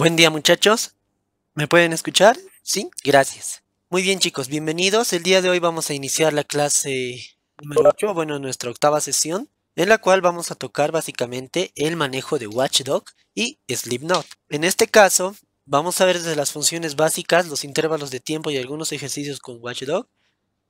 Buen día muchachos. ¿Me pueden escuchar? Sí, gracias. Muy bien chicos, bienvenidos. El día de hoy vamos a iniciar la clase número 8, bueno, nuestra octava sesión, en la cual vamos a tocar básicamente el manejo de Watchdog y Slipknot. En este caso, vamos a ver desde las funciones básicas, los intervalos de tiempo y algunos ejercicios con Watchdog.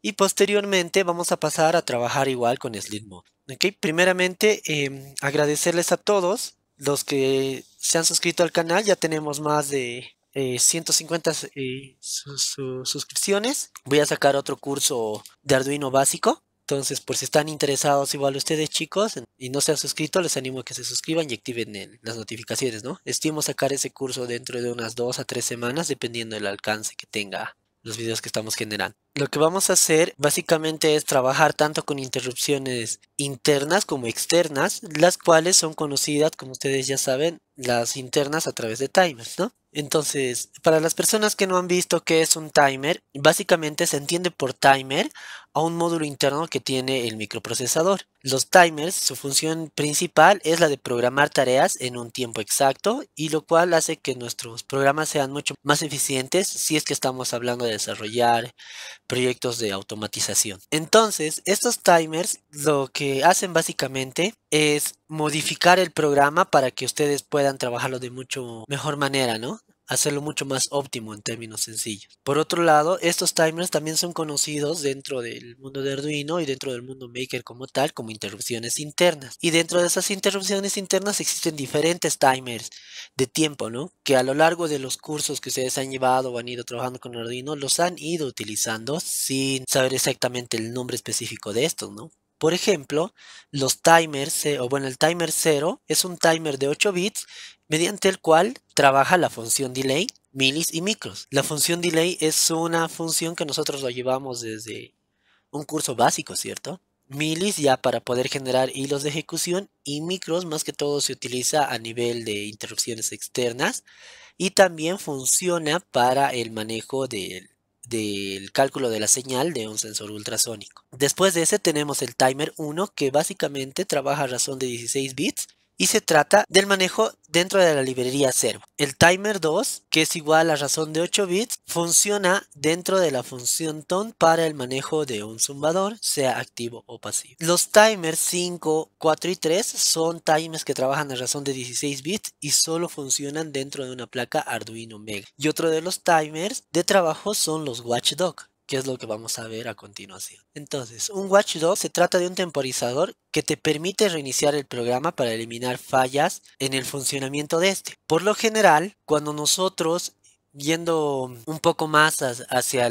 Y posteriormente vamos a pasar a trabajar igual con Slipknot. ¿Ok? Primeramente, eh, agradecerles a todos los que se han suscrito al canal, ya tenemos más de 150 eh, eh, suscripciones. Voy a sacar otro curso de Arduino básico. Entonces, por si están interesados igual ustedes chicos y no se han suscrito, les animo a que se suscriban y activen las notificaciones, ¿no? Estimo sacar ese curso dentro de unas dos a tres semanas, dependiendo del alcance que tenga los videos que estamos generando. Lo que vamos a hacer básicamente es trabajar tanto con interrupciones internas como externas, las cuales son conocidas, como ustedes ya saben, las internas a través de timers, ¿no? Entonces, para las personas que no han visto qué es un timer, básicamente se entiende por timer a un módulo interno que tiene el microprocesador. Los timers, su función principal es la de programar tareas en un tiempo exacto y lo cual hace que nuestros programas sean mucho más eficientes si es que estamos hablando de desarrollar proyectos de automatización. Entonces, estos timers lo que hacen básicamente es modificar el programa para que ustedes puedan trabajarlo de mucho mejor manera, ¿no? hacerlo mucho más óptimo en términos sencillos. Por otro lado, estos timers también son conocidos dentro del mundo de Arduino y dentro del mundo Maker como tal, como interrupciones internas. Y dentro de esas interrupciones internas existen diferentes timers de tiempo, ¿no? Que a lo largo de los cursos que ustedes han llevado o han ido trabajando con Arduino, los han ido utilizando sin saber exactamente el nombre específico de estos, ¿no? Por ejemplo, los timers, eh, o bueno, el timer 0 es un timer de 8 bits mediante el cual trabaja la función delay, milis y micros. La función delay es una función que nosotros lo llevamos desde un curso básico, ¿cierto? Milis ya para poder generar hilos de ejecución y micros más que todo se utiliza a nivel de interrupciones externas y también funciona para el manejo del del cálculo de la señal de un sensor ultrasónico. Después de ese tenemos el timer 1 que básicamente trabaja a razón de 16 bits y se trata del manejo dentro de la librería servo. El timer 2, que es igual a razón de 8 bits, funciona dentro de la función tone para el manejo de un zumbador, sea activo o pasivo. Los timers 5, 4 y 3 son timers que trabajan a razón de 16 bits y solo funcionan dentro de una placa Arduino Mega. Y otro de los timers de trabajo son los watchdog que es lo que vamos a ver a continuación. Entonces, un Watch se trata de un temporizador que te permite reiniciar el programa para eliminar fallas en el funcionamiento de este. Por lo general, cuando nosotros yendo un poco más hacia,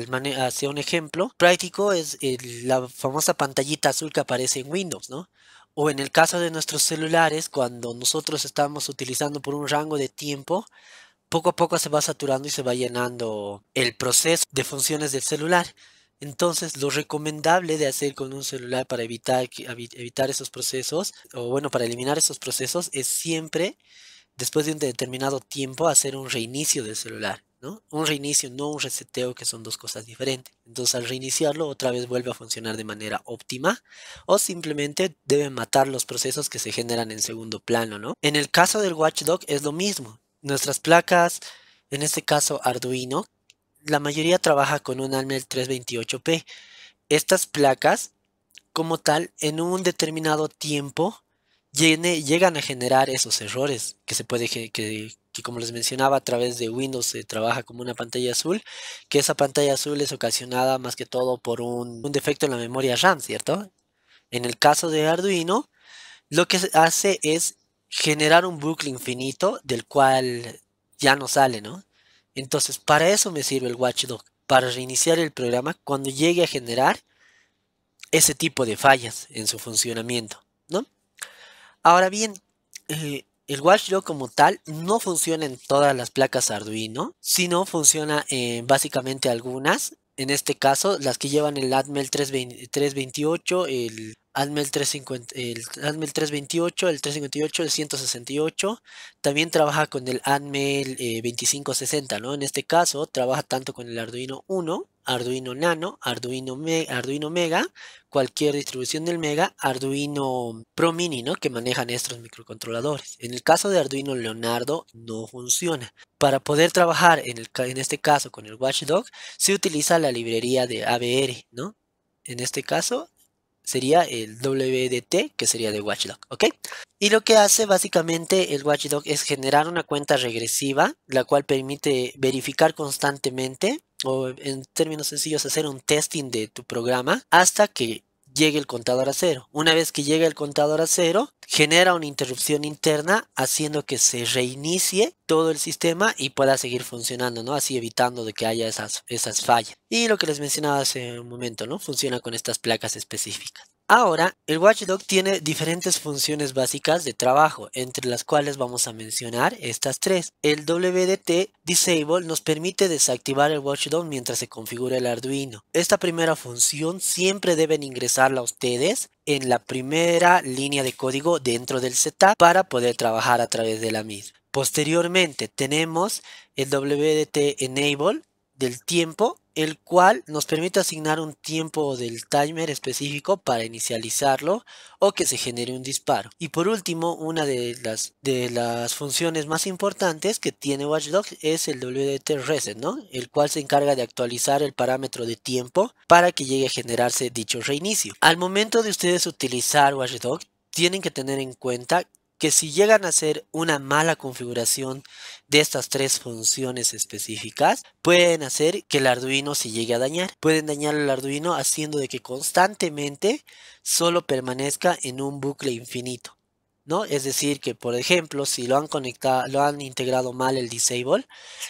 hacia un ejemplo práctico es la famosa pantallita azul que aparece en Windows, ¿no? O en el caso de nuestros celulares, cuando nosotros estamos utilizando por un rango de tiempo poco a poco se va saturando y se va llenando el proceso de funciones del celular. Entonces, lo recomendable de hacer con un celular para evitar, evitar esos procesos, o bueno, para eliminar esos procesos, es siempre, después de un determinado tiempo, hacer un reinicio del celular. ¿no? Un reinicio, no un reseteo, que son dos cosas diferentes. Entonces, al reiniciarlo, otra vez vuelve a funcionar de manera óptima o simplemente debe matar los procesos que se generan en segundo plano, ¿no? En el caso del watchdog es lo mismo. Nuestras placas, en este caso Arduino, la mayoría trabaja con un ALMEL 328P. Estas placas, como tal, en un determinado tiempo llegan a generar esos errores que se puede que, que, como les mencionaba a través de Windows se trabaja como una pantalla azul, que esa pantalla azul es ocasionada más que todo por un, un defecto en la memoria RAM, ¿cierto? En el caso de Arduino, lo que hace es generar un bucle infinito del cual ya no sale, ¿no? Entonces, para eso me sirve el watchdog, para reiniciar el programa cuando llegue a generar ese tipo de fallas en su funcionamiento, ¿no? Ahora bien, eh, el watchdog como tal no funciona en todas las placas Arduino, sino funciona en básicamente algunas en este caso, las que llevan el Atmel 328, el hazme 328, el 358, el 168. También trabaja con el ADMEL 2560, eh, ¿no? En este caso, trabaja tanto con el Arduino 1, Arduino Nano, Arduino, Arduino Mega, cualquier distribución del Mega, Arduino Pro Mini, ¿no? Que manejan estos microcontroladores. En el caso de Arduino Leonardo no funciona. Para poder trabajar en, en este caso con el Watchdog, se utiliza la librería de ABR, ¿no? En este caso, sería el WDT, que sería de Watchdog, ¿ok? Y lo que hace básicamente el Watchdog es generar una cuenta regresiva, la cual permite verificar constantemente, o en términos sencillos, hacer un testing de tu programa hasta que llegue el contador a cero. Una vez que llega el contador a cero, genera una interrupción interna haciendo que se reinicie todo el sistema y pueda seguir funcionando, ¿no? Así evitando de que haya esas, esas fallas. Y lo que les mencionaba hace un momento, ¿no? Funciona con estas placas específicas. Ahora, el watchdog tiene diferentes funciones básicas de trabajo, entre las cuales vamos a mencionar estas tres. El WDT Disable nos permite desactivar el watchdog mientras se configura el Arduino. Esta primera función siempre deben ingresarla ustedes en la primera línea de código dentro del setup para poder trabajar a través de la misma. Posteriormente tenemos el WDT Enable del tiempo, el cual nos permite asignar un tiempo del timer específico para inicializarlo o que se genere un disparo. Y por último, una de las, de las funciones más importantes que tiene Watchdog es el WDT Reset, ¿no? el cual se encarga de actualizar el parámetro de tiempo para que llegue a generarse dicho reinicio. Al momento de ustedes utilizar Watchdog, tienen que tener en cuenta que si llegan a hacer una mala configuración de estas tres funciones específicas pueden hacer que el Arduino se llegue a dañar. Pueden dañar el Arduino haciendo de que constantemente solo permanezca en un bucle infinito. ¿No? Es decir, que por ejemplo, si lo han conectado, lo han integrado mal el disable,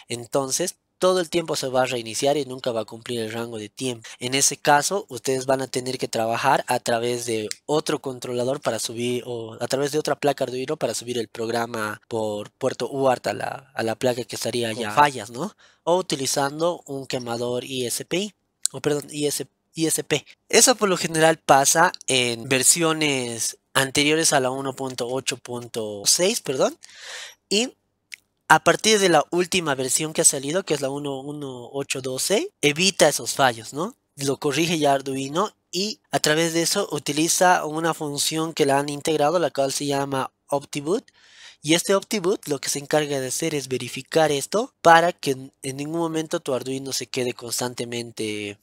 entonces todo el tiempo se va a reiniciar y nunca va a cumplir el rango de tiempo. En ese caso, ustedes van a tener que trabajar a través de otro controlador para subir o a través de otra placa Arduino para subir el programa por puerto UART a la, placa que estaría ya fallas, ¿no? O utilizando un quemador ISP, o perdón, ISP. Eso por lo general pasa en versiones anteriores a la 1.8.6, perdón, y a partir de la última versión que ha salido, que es la 1.1.8.12, evita esos fallos, ¿no? Lo corrige ya Arduino y a través de eso utiliza una función que la han integrado, la cual se llama OptiBoot. Y este OptiBoot lo que se encarga de hacer es verificar esto para que en ningún momento tu Arduino se quede constantemente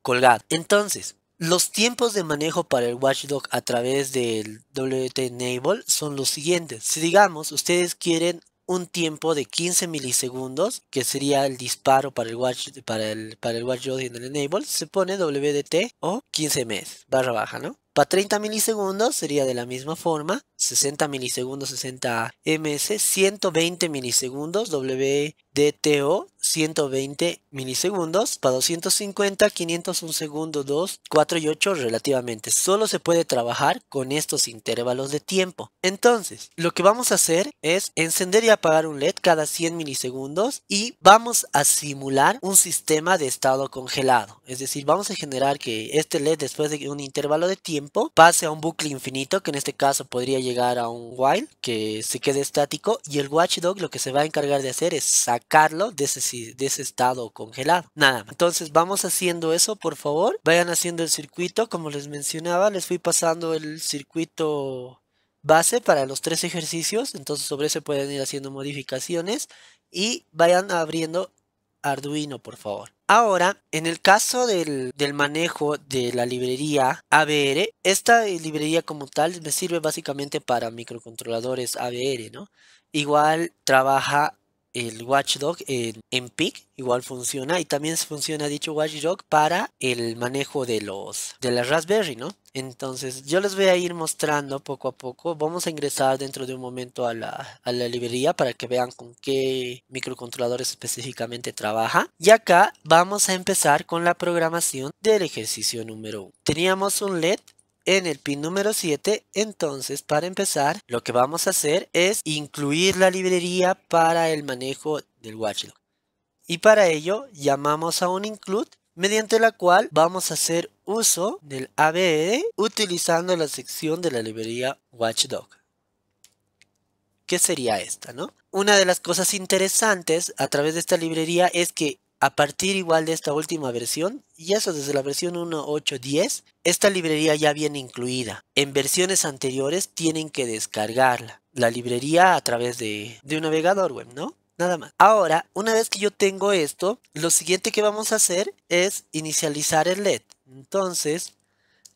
colgado. Entonces, los tiempos de manejo para el Watchdog a través del WT Enable son los siguientes. Si digamos, ustedes quieren un tiempo de 15 milisegundos, que sería el disparo para el watch, para el, para el watch en enable, se pone WDT o 15 meses barra baja, ¿no? Para 30 milisegundos sería de la misma forma 60 milisegundos 60 ms 120 milisegundos WDTO 120 milisegundos para 250 501 segundo 2 4 y 8 relativamente solo se puede trabajar con estos intervalos de tiempo entonces lo que vamos a hacer es encender y apagar un led cada 100 milisegundos y vamos a simular un sistema de estado congelado es decir vamos a generar que este led después de un intervalo de tiempo pase a un bucle infinito que en este caso podría llegar a un while que se quede estático y el watchdog lo que se va a encargar de hacer es sacarlo de ese, de ese estado congelado. Nada Entonces vamos haciendo eso, por favor. Vayan haciendo el circuito. Como les mencionaba, les fui pasando el circuito base para los tres ejercicios. Entonces sobre eso pueden ir haciendo modificaciones y vayan abriendo Arduino, por favor. Ahora, en el caso del, manejo de la librería ABR, esta librería como tal me sirve básicamente para microcontroladores ABR, ¿no? Igual trabaja el watchdog en, en PIC igual funciona y también funciona dicho watchdog para el manejo de los de las Raspberry, ¿no? Entonces yo les voy a ir mostrando poco a poco. Vamos a ingresar dentro de un momento a la, a la librería para que vean con qué microcontroladores específicamente trabaja. Y acá vamos a empezar con la programación del ejercicio número 1. Teníamos un LED en el pin número 7, entonces para empezar lo que vamos a hacer es incluir la librería para el manejo del watchdog. Y para ello llamamos a un include mediante la cual vamos a hacer uso del ABD e utilizando la sección de la librería watchdog. ¿Qué sería esta, no? Una de las cosas interesantes a través de esta librería es que a partir igual de esta última versión, y eso desde la versión 1.8.10, esta librería ya viene incluida. En versiones anteriores tienen que descargarla, la librería a través de, un navegador web, ¿no? Nada más. Ahora, una vez que yo tengo esto, lo siguiente que vamos a hacer es inicializar el LED. Entonces,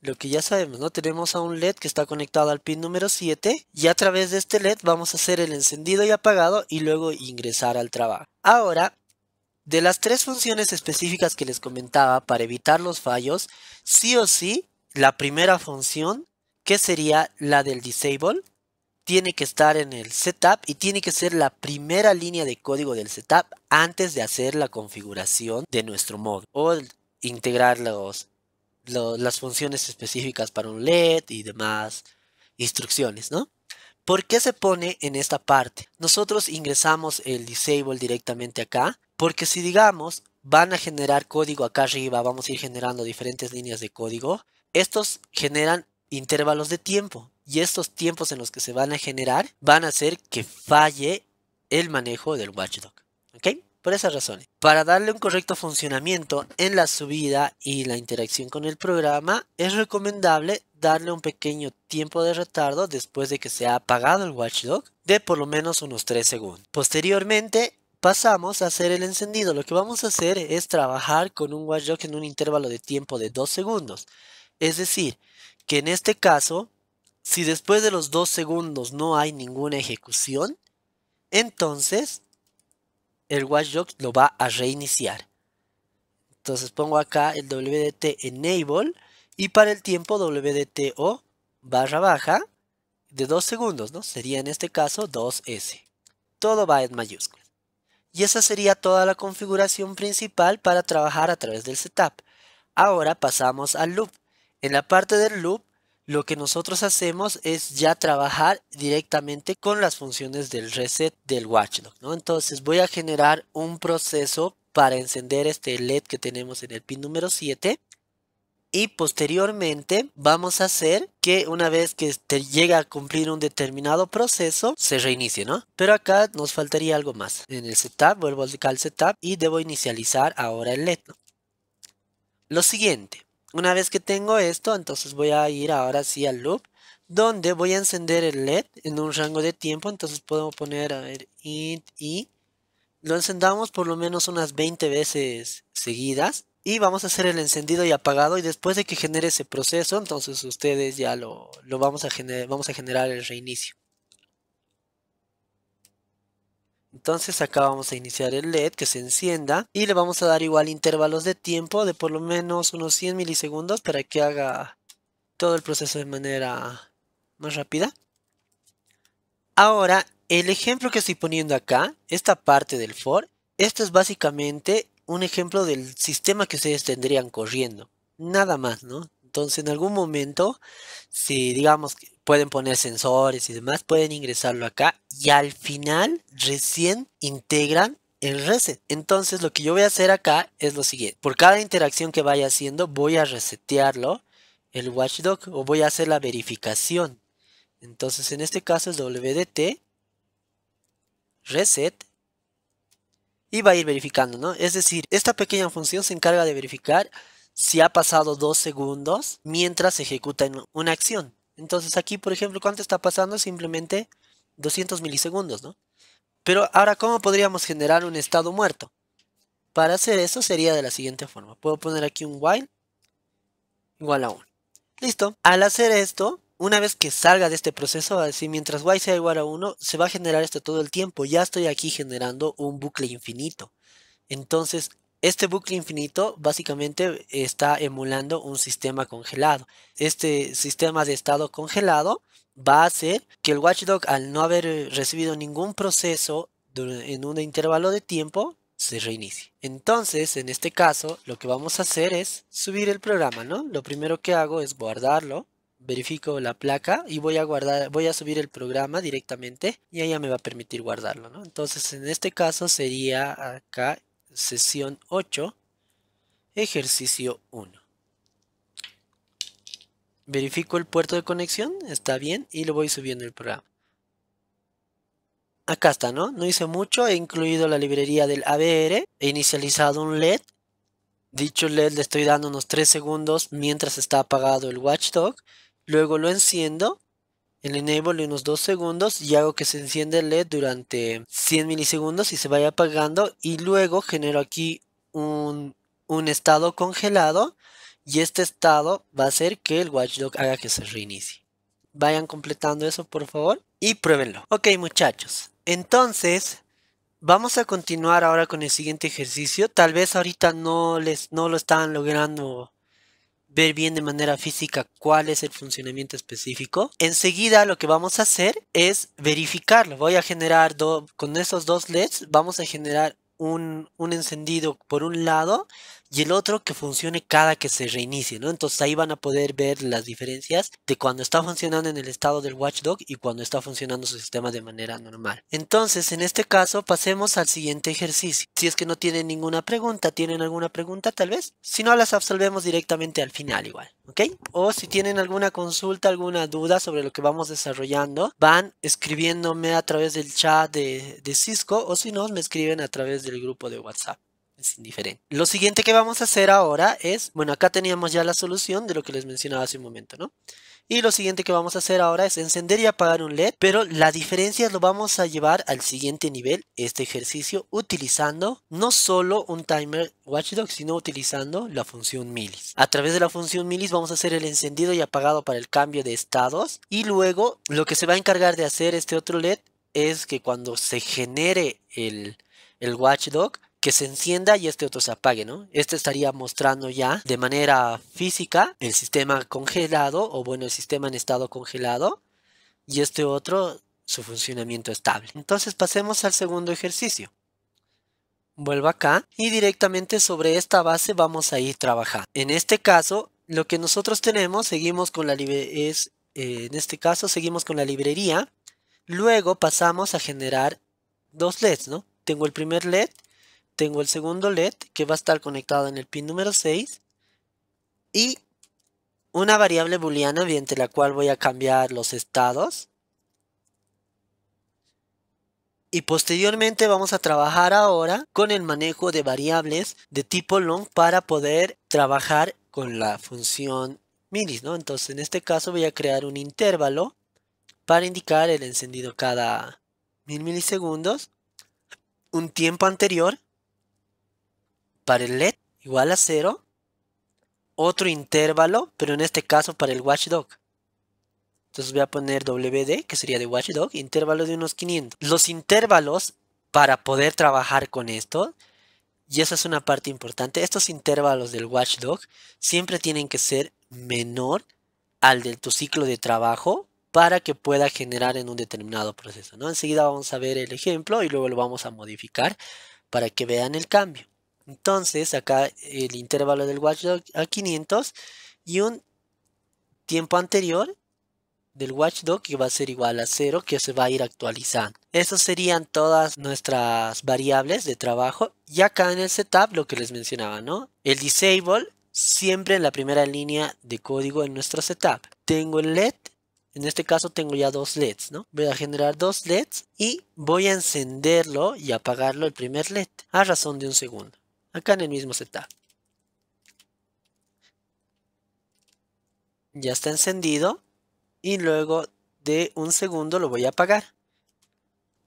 lo que ya sabemos, ¿no? Tenemos a un LED que está conectado al pin número 7 y a través de este LED vamos a hacer el encendido y apagado y luego ingresar al trabajo. Ahora, de las tres funciones específicas que les comentaba para evitar los fallos, sí o sí, la primera función, que sería la del disable, tiene que estar en el setup y tiene que ser la primera línea de código del setup antes de hacer la configuración de nuestro mod o integrar las funciones específicas para un LED y demás instrucciones, ¿no? ¿Por qué se pone en esta parte? Nosotros ingresamos el disable directamente acá, porque si digamos van a generar código acá arriba, vamos a ir generando diferentes líneas de código, estos generan intervalos de tiempo y estos tiempos en los que se van a generar van a hacer que falle el manejo del watchdog. ¿Ok? por esas razones. Para darle un correcto funcionamiento en la subida y la interacción con el programa, es recomendable darle un pequeño tiempo de retardo después de que se ha apagado el watchdog de por lo menos unos 3 segundos. Posteriormente, pasamos a hacer el encendido. Lo que vamos a hacer es trabajar con un watchdog en un intervalo de tiempo de 2 segundos. Es decir, que en este caso, si después de los 2 segundos no hay ninguna ejecución, entonces el Watch lo va a reiniciar. Entonces pongo acá el WDT Enable y para el tiempo WDTO barra baja de 2 segundos, ¿no? Sería en este caso 2S. Todo va en mayúsculas. Y esa sería toda la configuración principal para trabajar a través del setup. Ahora pasamos al loop. En la parte del loop lo que nosotros hacemos es ya trabajar directamente con las funciones del reset del watchdog. Entonces voy a generar un proceso para encender este LED que tenemos en el pin número 7. Y posteriormente vamos a hacer que una vez que este, llega a cumplir un determinado proceso, se reinicie, ¿no? Pero acá nos faltaría algo más. En el setup, vuelvo al setup y debo inicializar ahora el LED. Lo siguiente, una vez que tengo esto, entonces voy a ir ahora sí al loop, donde voy a encender el LED en un rango de tiempo, entonces puedo poner, a ver, int y lo encendamos por lo menos unas 20 veces seguidas y vamos a hacer el encendido y apagado y después de que genere ese proceso, entonces ustedes ya lo, vamos, a vamos a generar el reinicio. Entonces acá vamos a iniciar el LED que se encienda y le vamos a dar igual intervalos de tiempo de por lo menos unos 100 milisegundos para que haga todo el proceso de manera más rápida. Ahora, el ejemplo que estoy poniendo acá, esta parte del for, esto es básicamente un ejemplo del sistema que ustedes tendrían corriendo. Nada más, ¿no? Entonces, en algún momento, si digamos que pueden poner sensores y demás, pueden ingresarlo acá y al final recién integran el reset. Entonces, lo que yo voy a hacer acá es lo siguiente. Por cada interacción que vaya haciendo, voy a resetearlo el watchdog o voy a hacer la verificación. Entonces, en este caso es WDT reset y va a ir verificando, ¿no? Es decir, esta pequeña función se encarga de verificar si ha pasado dos segundos mientras se ejecuta una acción. Entonces aquí, por ejemplo, ¿cuánto está pasando? Simplemente 200 milisegundos, ¿no? Pero ahora, ¿cómo podríamos generar un estado muerto? Para hacer eso sería de la siguiente forma. Puedo poner aquí un while igual a 1. Listo. Al hacer esto, una vez que salga de este proceso, así mientras while sea igual a 1, se va a generar esto todo el tiempo. Ya estoy aquí generando un bucle infinito. Entonces, este bucle infinito básicamente está emulando un sistema congelado. Este sistema de estado congelado va a hacer que el watchdog al no haber eh, recibido ningún proceso en un intervalo de tiempo se reinicie. Entonces, en este caso, lo que vamos a hacer es subir el programa, ¿no? Lo primero que hago es guardarlo, verifico la placa y voy a guardar, voy a subir el programa directamente y ahí ya me va a permitir guardarlo, ¿no? Entonces, en este caso sería acá sesión 8, ejercicio 1. Verifico el puerto de conexión, está bien, y lo voy subiendo el programa. Acá está, ¿no? No hice mucho, he incluido la librería del ABR, he inicializado un LED. Dicho LED le estoy dando unos 3 segundos mientras está apagado el watchdog. Luego lo enciendo el enable unos 2 segundos y hago que se encienda el LED durante 100 milisegundos y se vaya apagando y luego genero aquí un, estado congelado y este estado va a hacer que el watchdog haga que se reinicie. Vayan completando eso por favor y pruébenlo. Ok muchachos, entonces vamos a continuar ahora con el siguiente ejercicio. Tal vez ahorita no, les, no lo están logrando ver bien de manera física cuál es el funcionamiento específico. Enseguida lo que vamos a hacer es verificarlo. Voy a generar, con esos dos LEDs vamos a generar un, un, encendido por un lado y el otro que funcione cada que se reinicie, ¿no? Entonces ahí van a poder ver las diferencias de cuando está funcionando en el estado del watchdog y cuando está funcionando su sistema de manera normal. Entonces, en este caso, pasemos al siguiente ejercicio. Si es que no tienen ninguna pregunta, ¿tienen alguna pregunta tal vez? Si no, las absolvemos directamente al final igual, ¿ok? O si tienen alguna consulta, alguna duda sobre lo que vamos desarrollando, van escribiéndome a través del chat de, de Cisco o si no, me escriben a través del grupo de WhatsApp es indiferente. Lo siguiente que vamos a hacer ahora es, bueno, acá teníamos ya la solución de lo que les mencionaba hace un momento, ¿no? Y lo siguiente que vamos a hacer ahora es encender y apagar un LED, pero la diferencia lo vamos a llevar al siguiente nivel, este ejercicio, utilizando no solo un timer watchdog, sino utilizando la función milis. A través de la función milis vamos a hacer el encendido y apagado para el cambio de estados y luego lo que se va a encargar de hacer este otro LED es que cuando se genere el, el watchdog, se encienda y este otro se apague, ¿no? Este estaría mostrando ya de manera física el sistema congelado o bueno, el sistema en estado congelado y este otro su funcionamiento estable. Entonces pasemos al segundo ejercicio. Vuelvo acá y directamente sobre esta base vamos a ir trabajando. En este caso, lo que nosotros tenemos, seguimos con la es, eh, en este caso seguimos con la librería. Luego pasamos a generar dos LEDs, ¿no? Tengo el primer LED tengo el segundo LED que va a estar conectado en el pin número 6 y una variable booleana mediante la cual voy a cambiar los estados. Y posteriormente vamos a trabajar ahora con el manejo de variables de tipo long para poder trabajar con la función minis, ¿no? Entonces en este caso voy a crear un intervalo para indicar el encendido cada mil milisegundos, un tiempo anterior para el LED igual a 0, otro intervalo, pero en este caso para el watchdog. Entonces voy a poner WD, que sería de watchdog, intervalo de unos 500. Los intervalos, para poder trabajar con esto, y esa es una parte importante, estos intervalos del watchdog siempre tienen que ser menor al de tu ciclo de trabajo para que pueda generar en un determinado proceso. ¿no? Enseguida vamos a ver el ejemplo y luego lo vamos a modificar para que vean el cambio. Entonces, acá el intervalo del watchdog a 500 y un tiempo anterior del watchdog que va a ser igual a 0 que se va a ir actualizando. Esas serían todas nuestras variables de trabajo. Y acá en el setup lo que les mencionaba, ¿no? El disable siempre en la primera línea de código en nuestro setup. Tengo el LED. En este caso tengo ya dos LEDs, ¿no? Voy a generar dos LEDs y voy a encenderlo y apagarlo el primer LED a razón de un segundo. Acá en el mismo setup Ya está encendido. Y luego de un segundo lo voy a apagar.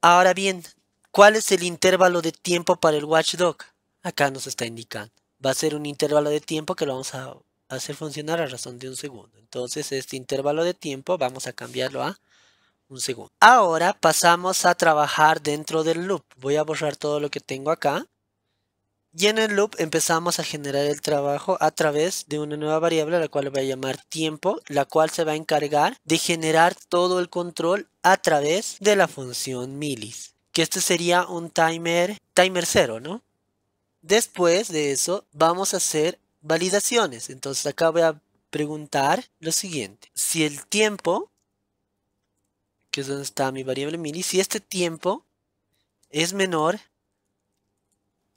Ahora bien, ¿cuál es el intervalo de tiempo para el watchdog? Acá nos está indicando. Va a ser un intervalo de tiempo que lo vamos a hacer funcionar a razón de un segundo. Entonces este intervalo de tiempo vamos a cambiarlo a un segundo. Ahora pasamos a trabajar dentro del loop. Voy a borrar todo lo que tengo acá. Y en el loop empezamos a generar el trabajo a través de una nueva variable, la cual voy a llamar tiempo, la cual se va a encargar de generar todo el control a través de la función milis. Que este sería un timer, timer 0, ¿no? Después de eso, vamos a hacer validaciones. Entonces acá voy a preguntar lo siguiente. Si el tiempo, que es donde está mi variable millis si este tiempo es menor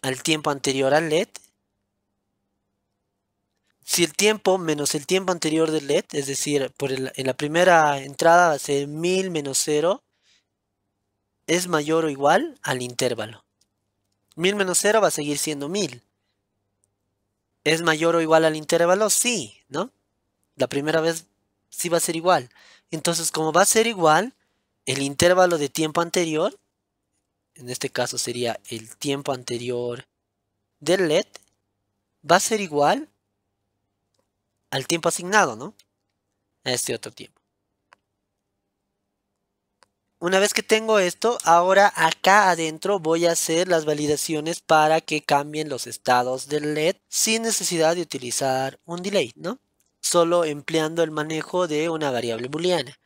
al tiempo anterior al LED. Si el tiempo menos el tiempo anterior del LED, es decir, por en la primera entrada va a ser 1000 menos 0, es mayor o igual al intervalo. 1000 menos 0 va a seguir siendo 1000. ¿Es mayor o igual al intervalo? Sí, ¿no? La primera vez sí va a ser igual. Entonces, como va a ser igual, el intervalo de tiempo anterior en este caso sería el tiempo anterior del LED, va a ser igual al tiempo asignado, ¿no? A este otro tiempo. Una vez que tengo esto, ahora acá adentro voy a hacer las validaciones para que cambien los estados del LED sin necesidad de utilizar un delay, ¿no? Solo empleando el manejo de una variable booleana.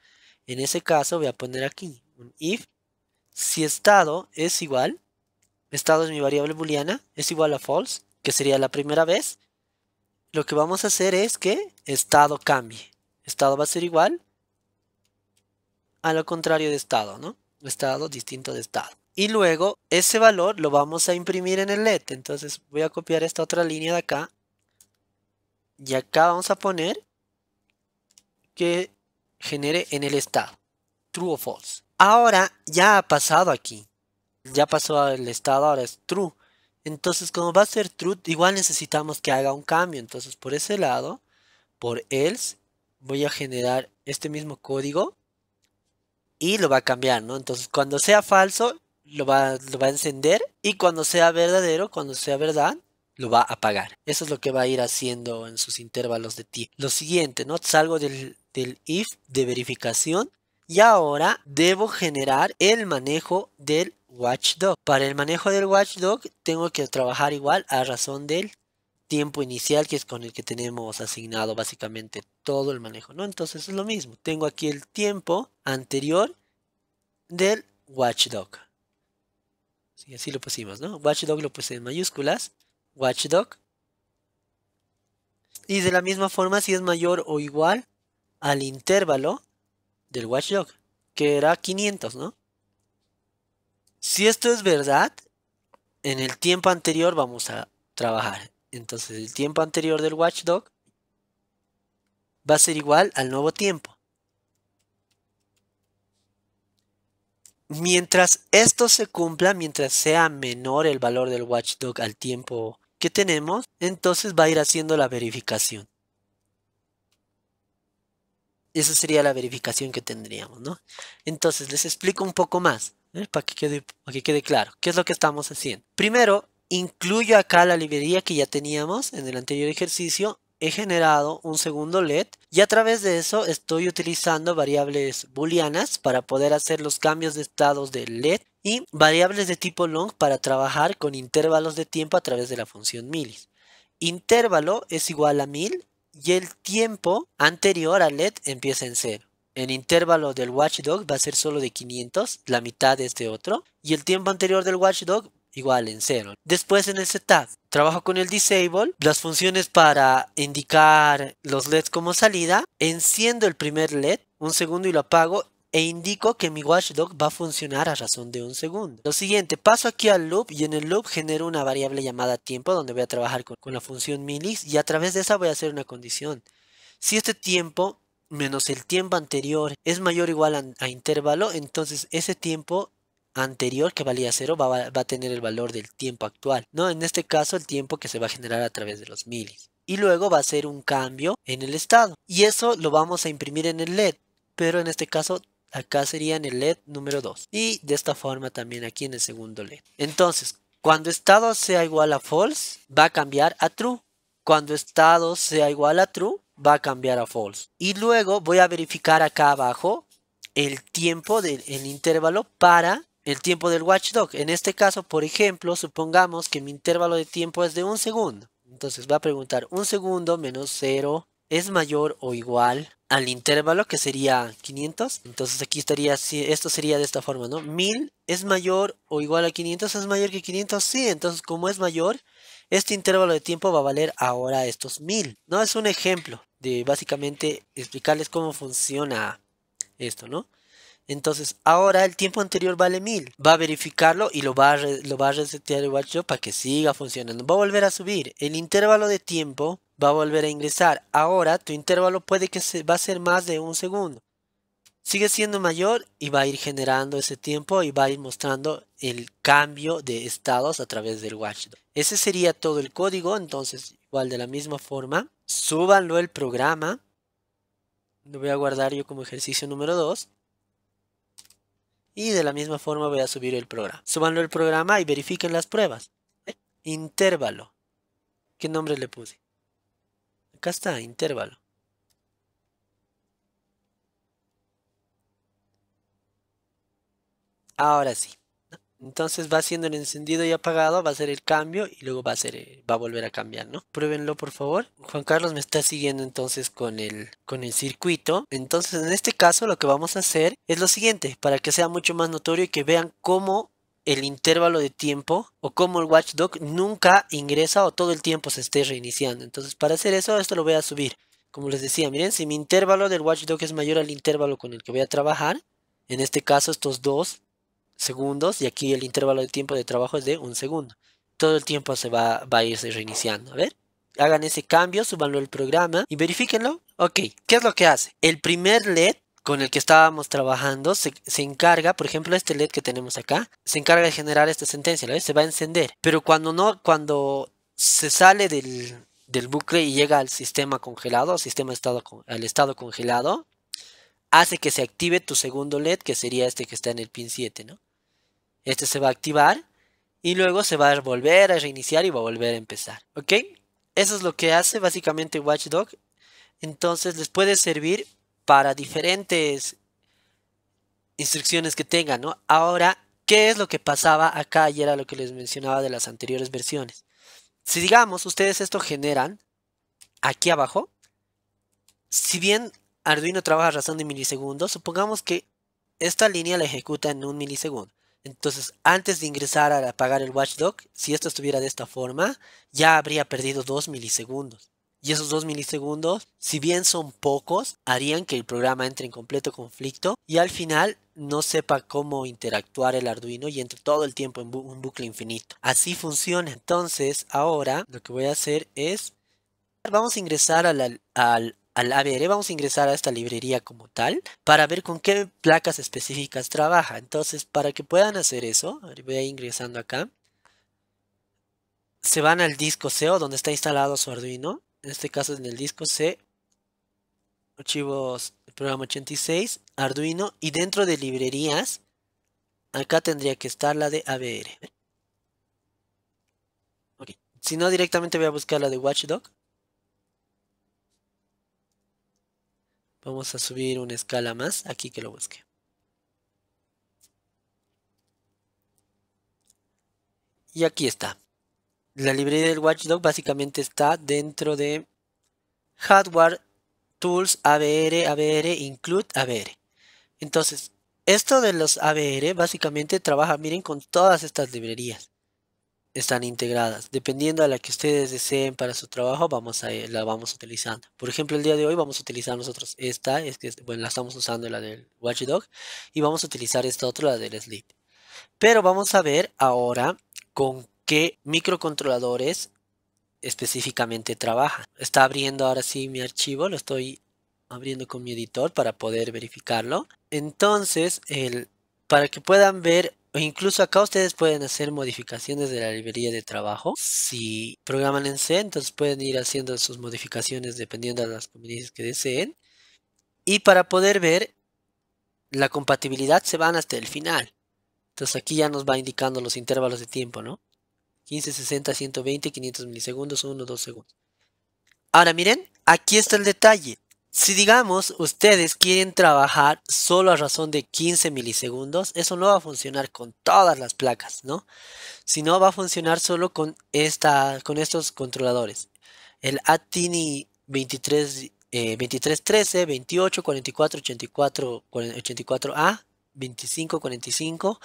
En ese caso voy a poner aquí un if si estado es igual, estado es mi variable booleana, es igual a false, que sería la primera vez, lo que vamos a hacer es que estado cambie. Estado va a ser igual a lo contrario de estado, ¿no? Estado distinto de estado. Y luego ese valor lo vamos a imprimir en el LED. Entonces voy a copiar esta otra línea de acá. Y acá vamos a poner que genere en el estado. True o false. Ahora ya ha pasado aquí. Ya pasó al estado, ahora es true. Entonces, como va a ser true, igual necesitamos que haga un cambio. Entonces, por ese lado, por else, voy a generar este mismo código y lo va a cambiar, ¿no? Entonces, cuando sea falso, lo va, a encender y cuando sea verdadero, cuando sea verdad, lo va a apagar. Eso es lo que va a ir haciendo en sus intervalos de tiempo. Lo siguiente, ¿no? Salgo del, del if de verificación y ahora debo generar el manejo del watchdog. Para el manejo del watchdog tengo que trabajar igual a razón del tiempo inicial que es con el que tenemos asignado básicamente todo el manejo. ¿no? Entonces es lo mismo. Tengo aquí el tiempo anterior del watchdog. así lo pusimos, ¿no? Watchdog lo puse en mayúsculas. Watchdog. Y de la misma forma, si es mayor o igual al intervalo, del watchdog, que era 500, ¿no? Si esto es verdad, en el tiempo anterior vamos a trabajar. Entonces el tiempo anterior del watchdog va a ser igual al nuevo tiempo. Mientras esto se cumpla, mientras sea menor el valor del watchdog al tiempo que tenemos, entonces va a ir haciendo la verificación. Esa sería la verificación que tendríamos, ¿no? Entonces, les explico un poco más, ¿eh? para, que quede, para que quede claro. ¿Qué es lo que estamos haciendo? Primero, incluyo acá la librería que ya teníamos en el anterior ejercicio. He generado un segundo LED y a través de eso estoy utilizando variables booleanas para poder hacer los cambios de estados del LED y variables de tipo long para trabajar con intervalos de tiempo a través de la función milis. Intervalo es igual a 1000 y el tiempo anterior al LED empieza en cero. El intervalo del watchdog va a ser solo de 500, la mitad de este otro, y el tiempo anterior del watchdog igual en cero. Después en el setup, trabajo con el disable, las funciones para indicar los LEDs como salida, enciendo el primer LED, un segundo y lo apago e indico que mi watchdog va a funcionar a razón de un segundo. Lo siguiente, paso aquí al loop y en el loop genero una variable llamada tiempo donde voy a trabajar con, la función milis y a través de esa voy a hacer una condición. Si este tiempo menos el tiempo anterior es mayor o igual a, intervalo, entonces ese tiempo anterior que valía cero. va, a tener el valor del tiempo actual, ¿no? En este caso el tiempo que se va a generar a través de los milis. Y luego va a ser un cambio en el estado. Y eso lo vamos a imprimir en el LED, pero en este caso Acá sería en el LED número 2. Y de esta forma también aquí en el segundo LED. Entonces, cuando estado sea igual a false, va a cambiar a true. Cuando estado sea igual a true, va a cambiar a false. Y luego voy a verificar acá abajo el tiempo del intervalo para el tiempo del watchdog. En este caso, por ejemplo, supongamos que mi intervalo de tiempo es de un segundo. Entonces va a preguntar un segundo menos cero es mayor o igual al intervalo que sería 500. Entonces aquí estaría, esto sería de esta forma, ¿no? 1000 es mayor o igual a 500, es mayor que 500, sí. Entonces como es mayor, este intervalo de tiempo va a valer ahora estos 1000. No es un ejemplo de básicamente explicarles cómo funciona esto, ¿no? Entonces ahora el tiempo anterior vale 1000. Va a verificarlo y lo va a, lo va a resetear el watchdog para que siga funcionando. Va a volver a subir. El intervalo de tiempo va a volver a ingresar. Ahora tu intervalo puede que se, va a ser más de un segundo. Sigue siendo mayor y va a ir generando ese tiempo y va a ir mostrando el cambio de estados a través del watchdog. Ese sería todo el código, entonces igual de la misma forma, súbanlo el programa. Lo voy a guardar yo como ejercicio número 2. Y de la misma forma voy a subir el programa. Súbanlo el programa y verifiquen las pruebas. Intervalo. ¿Qué nombre le puse? Acá está, intervalo. Ahora sí. Entonces va siendo el encendido y apagado, va a ser el cambio y luego va a, ser, eh, va a volver a cambiar, ¿no? Pruébenlo por favor. Juan Carlos me está siguiendo entonces con el, con el circuito. Entonces en este caso lo que vamos a hacer es lo siguiente, para que sea mucho más notorio y que vean cómo el intervalo de tiempo o cómo el watchdog nunca ingresa o todo el tiempo se esté reiniciando. Entonces para hacer eso, esto lo voy a subir. Como les decía, miren, si mi intervalo del watchdog es mayor al intervalo con el que voy a trabajar, en este caso estos dos segundos y aquí el intervalo de tiempo de trabajo es de un segundo. Todo el tiempo se va, a ir reiniciando. A ver, hagan ese cambio, súbanlo al programa y verifíquenlo. Ok, ¿qué es lo que hace? El primer LED con el que estábamos trabajando se, encarga, por ejemplo, este LED que tenemos acá, se encarga de generar esta sentencia, Se va a encender. Pero cuando no, cuando se sale del, bucle y llega al sistema congelado, sistema estado, al estado congelado, hace que se active tu segundo LED, que sería este que está en el pin 7, ¿no? Este se va a activar y luego se va a volver a reiniciar y va a volver a empezar, ¿ok? Eso es lo que hace básicamente Watchdog. Entonces les puede servir para diferentes instrucciones que tengan, ¿no? Ahora, ¿qué es lo que pasaba acá y era lo que les mencionaba de las anteriores versiones? Si digamos, ustedes esto generan aquí abajo, si bien Arduino trabaja a razón de milisegundos, supongamos que esta línea la ejecuta en un milisegundo. Entonces, antes de ingresar a apagar el watchdog, si esto estuviera de esta forma, ya habría perdido dos milisegundos. Y esos dos milisegundos, si bien son pocos, harían que el programa entre en completo conflicto y al final no sepa cómo interactuar el Arduino y entre todo el tiempo en un bucle infinito. Así funciona. Entonces, ahora lo que voy a hacer es... Vamos a ingresar al, al, al ABR, vamos a ingresar a esta librería como tal para ver con qué placas específicas trabaja. Entonces, para que puedan hacer eso, voy a ir ingresando acá. Se van al disco SEO donde está instalado su Arduino en este caso en el disco C, archivos, programa 86, Arduino, y dentro de librerías, acá tendría que estar la de ABR. Si no, directamente voy a buscar la de Watchdog. Vamos a subir una escala más aquí que lo busque. Y aquí está la librería del Watchdog básicamente está dentro de Hardware Tools ABR, ABR, Include ABR. Entonces, esto de los ABR básicamente trabaja, miren, con todas estas librerías. Están integradas. Dependiendo a la que ustedes deseen para su trabajo, vamos a, la vamos utilizando. Por ejemplo, el día de hoy vamos a utilizar nosotros esta, es que bueno, la estamos usando la del Watchdog, y vamos a utilizar esta otra, la del Sleep. Pero vamos a ver ahora con qué microcontroladores específicamente trabajan. Está abriendo ahora sí mi archivo, lo estoy abriendo con mi editor para poder verificarlo. Entonces, para que puedan ver, e incluso acá ustedes pueden hacer modificaciones de la librería de trabajo. Si programan en C, entonces pueden ir haciendo sus modificaciones dependiendo de las conveniencias que deseen. Y para poder ver la compatibilidad se van hasta el final. Entonces aquí ya nos va indicando los intervalos de tiempo, ¿no? 15, 60, 120, 500 milisegundos, 1, 2 segundos. Ahora miren, aquí está el detalle. Si digamos ustedes quieren trabajar solo a razón de 15 milisegundos, eso no va a funcionar con todas las placas, ¿no? Sino va a funcionar solo con, esta, con estos controladores. El Atini 23, 2313, 28, 44, 84, 84A, 25, 45.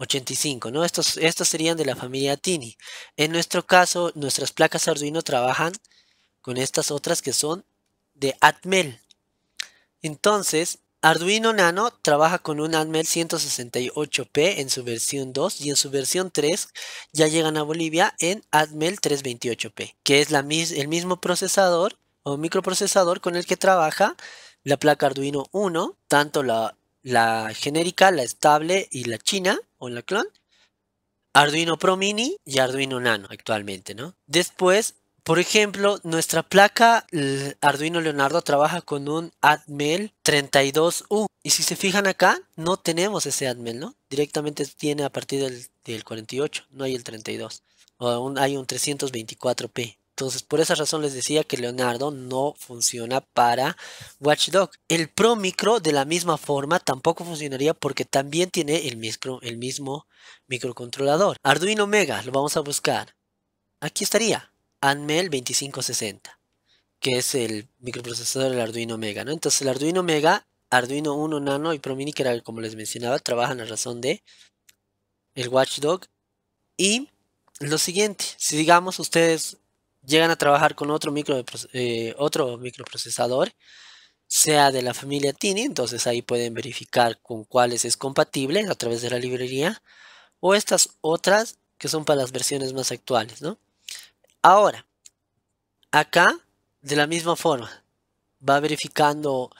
85, ¿no? Estos, serían de la familia Tini. En nuestro caso, nuestras placas Arduino trabajan con estas otras que son de Atmel. Entonces, Arduino Nano trabaja con un Atmel 168P en su versión 2 y en su versión 3 ya llegan a Bolivia en Atmel 328P, que es el mismo procesador o microprocesador con el que trabaja la placa Arduino 1, tanto la, la genérica, la estable y la china, o la clon, Arduino Pro Mini y Arduino Nano actualmente, ¿no? Después, por ejemplo, nuestra placa Arduino Leonardo trabaja con un Atmel 32U. Y si se fijan acá, no tenemos ese Atmel, ¿no? Directamente tiene a partir del, 48, no hay el 32. O hay un 324P. Entonces, por esa razón les decía que Leonardo no funciona para Watchdog. El Pro Micro, de la misma forma, tampoco funcionaría porque también tiene el, micro, el mismo microcontrolador. Arduino Mega, lo vamos a buscar. Aquí estaría, Anmel 2560, que es el microprocesador del Arduino Mega. ¿no? Entonces, el Arduino Mega, Arduino 1 Nano y Pro Mini, que era como les mencionaba, trabajan a razón de el Watchdog. Y lo siguiente, si digamos ustedes llegan a trabajar con otro, micro, eh, eh, otro microprocesador, sea de la familia Tini, entonces ahí pueden verificar con cuáles es compatible a través de la librería, o estas otras que son para las versiones más actuales, ¿no? Ahora, acá, de la misma forma, va verificando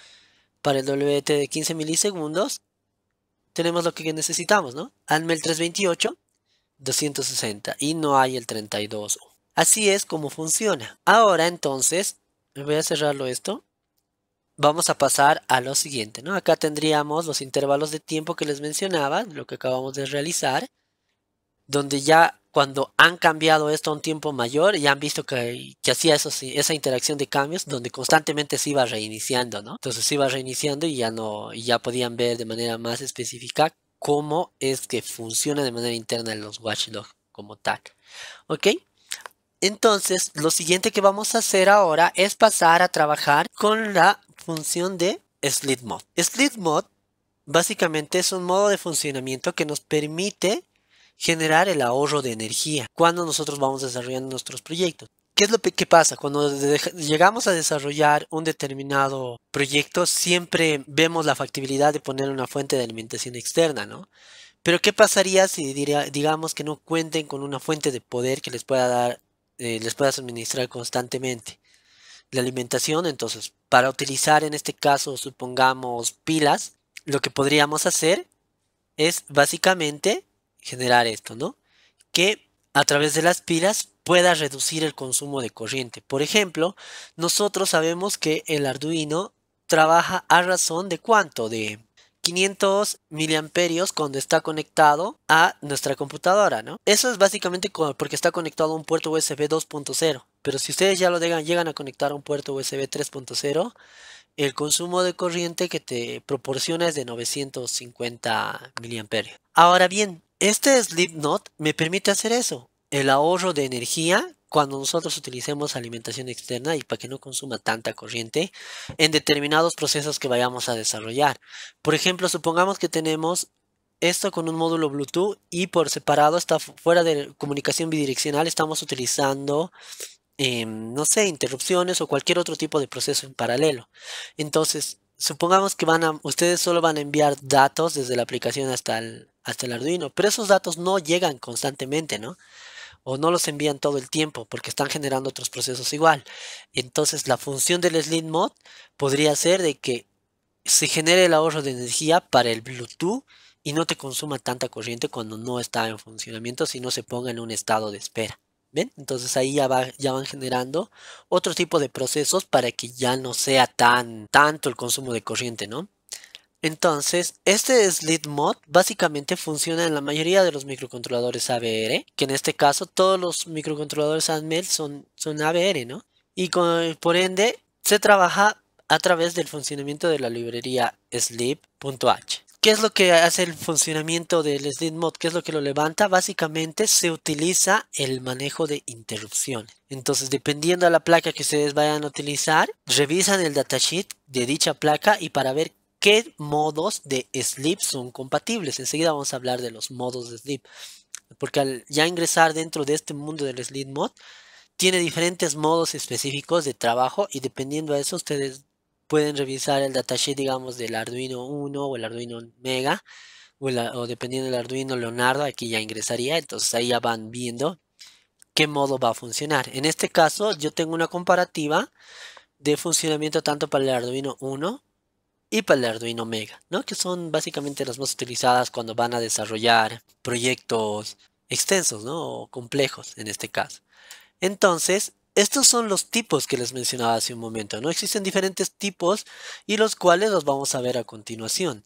para el WT de 15 milisegundos, tenemos lo que necesitamos, ¿no? ANMEL 328, 260, y no hay el 32 Así es como funciona. Ahora entonces, voy a cerrarlo esto. Vamos a pasar a lo siguiente, ¿no? Acá tendríamos los intervalos de tiempo que les mencionaba, lo que acabamos de realizar, donde ya cuando han cambiado esto a un tiempo mayor Ya han visto que, hacía eso, esa interacción de cambios donde constantemente se iba reiniciando, ¿no? Entonces se iba reiniciando y ya no, ya podían ver de manera más específica cómo es que funciona de manera interna en los logs como tal. ¿Ok? Entonces, lo siguiente que vamos a hacer ahora es pasar a trabajar con la función de Slit Mode. Slit Mode básicamente es un modo de funcionamiento que nos permite generar el ahorro de energía cuando nosotros vamos desarrollando nuestros proyectos. ¿Qué es lo que pasa? Cuando llegamos a desarrollar un determinado proyecto, siempre vemos la factibilidad de poner una fuente de alimentación externa, ¿no? Pero ¿qué pasaría si digamos que no cuenten con una fuente de poder que les pueda dar eh, les puedas administrar constantemente. La alimentación, entonces, para utilizar en este caso, supongamos, pilas, lo que podríamos hacer es básicamente generar esto, ¿no? Que a través de las pilas pueda reducir el consumo de corriente. Por ejemplo, nosotros sabemos que el Arduino trabaja a razón de cuánto? De 500 miliamperios cuando está conectado a nuestra computadora, ¿no? Eso es básicamente porque está conectado a un puerto USB 2.0. Pero si ustedes ya lo llegan, llegan a conectar a un puerto USB 3.0, el consumo de corriente que te proporciona es de 950 miliamperios. Ahora bien, este Slipknot me permite hacer eso. El ahorro de energía cuando nosotros utilicemos alimentación externa y para que no consuma tanta corriente en determinados procesos que vayamos a desarrollar. Por ejemplo, supongamos que tenemos esto con un módulo Bluetooth y por separado, está fuera de comunicación bidireccional, estamos utilizando, em, no sé, interrupciones o cualquier otro tipo de proceso en paralelo. Entonces, supongamos que van a, ustedes solo van a enviar datos desde la aplicación hasta el, hasta el Arduino, pero esos datos no llegan constantemente, ¿no? o no los envían todo el tiempo porque están generando otros procesos igual. Entonces la función del sleep mode podría ser de que se genere el ahorro de energía para el Bluetooth y no te consuma tanta corriente cuando no está en funcionamiento, sino se ponga en un estado de espera. ¿Ven? Entonces ahí ya, ya van generando otro tipo de procesos para que ya no sea tan tanto el consumo de corriente, ¿no? Entonces, este sleep mod básicamente funciona en la mayoría de los microcontroladores ABR, que en este caso todos los microcontroladores ANMEL son, son ABR, ¿no? Y por ende, se trabaja a través del funcionamiento de la librería sleep.h. ¿Qué es lo que hace el funcionamiento del sleep mod? ¿Qué es lo que lo levanta? Básicamente se utiliza el manejo de interrupciones. Entonces, dependiendo de la placa que ustedes vayan a utilizar, revisan el datasheet de dicha placa y para ver ¿Qué modos de sleep son compatibles? Enseguida vamos a hablar de los modos de sleep. Porque al ya ingresar dentro de este mundo del sleep mod, tiene diferentes modos específicos de trabajo y dependiendo de eso ustedes pueden revisar el datasheet, digamos, del Arduino 1 o el Arduino Mega o, o dependiendo del Arduino Leonardo, aquí ya ingresaría. Entonces ahí ya van viendo qué modo va a funcionar. En este caso yo tengo una comparativa de funcionamiento tanto para el Arduino 1 y para el Arduino Mega, ¿no? que son básicamente las más utilizadas cuando van a desarrollar proyectos extensos ¿no? o complejos en este caso. Entonces, estos son los tipos que les mencionaba hace un momento, ¿no? Existen diferentes tipos y los cuales los vamos a ver a continuación.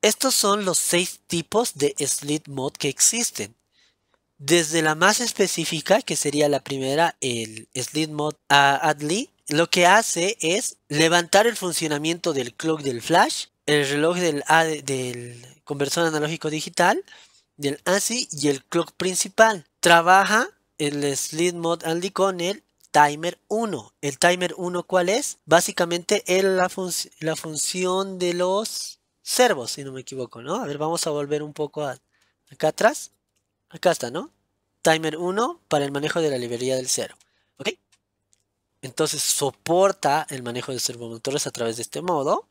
Estos son los seis tipos de slit Mode que existen. Desde la más específica, que sería la primera, el slit Mode Adly, lo que hace es levantar el funcionamiento del clock del flash, el reloj del, del conversor analógico digital, del ANSI y el clock principal. Trabaja el sleep mode Andy con el timer 1. ¿El timer 1 cuál es? Básicamente es la, función de los servos, si no me equivoco, ¿no? A ver, vamos a volver un poco acá atrás. Acá está, ¿no? Timer 1 para el manejo de la librería del cero. Entonces soporta el manejo de servomotores a través de este modo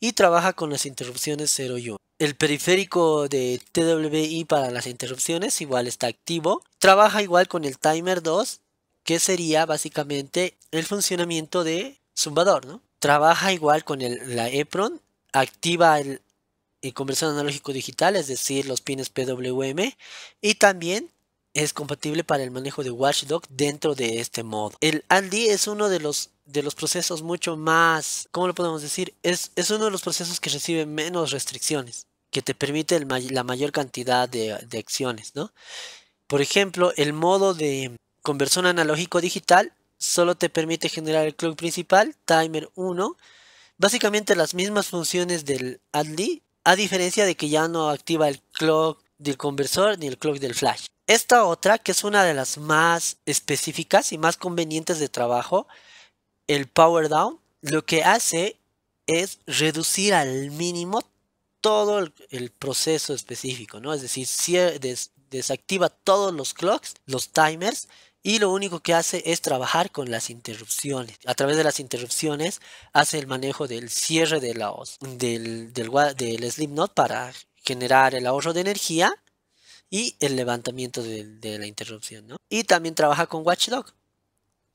y trabaja con las interrupciones 0 y 1. El periférico de TWI para las interrupciones igual está activo. Trabaja igual con el timer 2, que sería básicamente el funcionamiento de zumbador, ¿no? Trabaja igual con el, la EPRON, activa el, el conversor analógico digital, es decir, los pines PWM, y también es compatible para el manejo de Watchdog dentro de este modo. El Aldi es uno de los de los procesos mucho más, ¿cómo lo podemos decir? Es, uno de los procesos que recibe menos restricciones, que te permite la mayor cantidad de, acciones, ¿no? Por ejemplo, el modo de conversión analógico digital solo te permite generar el clock principal, timer 1, básicamente las mismas funciones del ADLI, a diferencia de que ya no activa el clock del conversor ni el clock del flash. Esta otra, que es una de las más específicas y más convenientes de trabajo, el Power Down, lo que hace es reducir al mínimo todo el, proceso específico, ¿no? Es decir, desactiva todos los clocks, los timers, y lo único que hace es trabajar con las interrupciones. A través de las interrupciones hace el manejo del cierre de la, del, del, del Slipknot para generar el ahorro de energía y el levantamiento de, la interrupción, ¿no? Y también trabaja con Watchdog,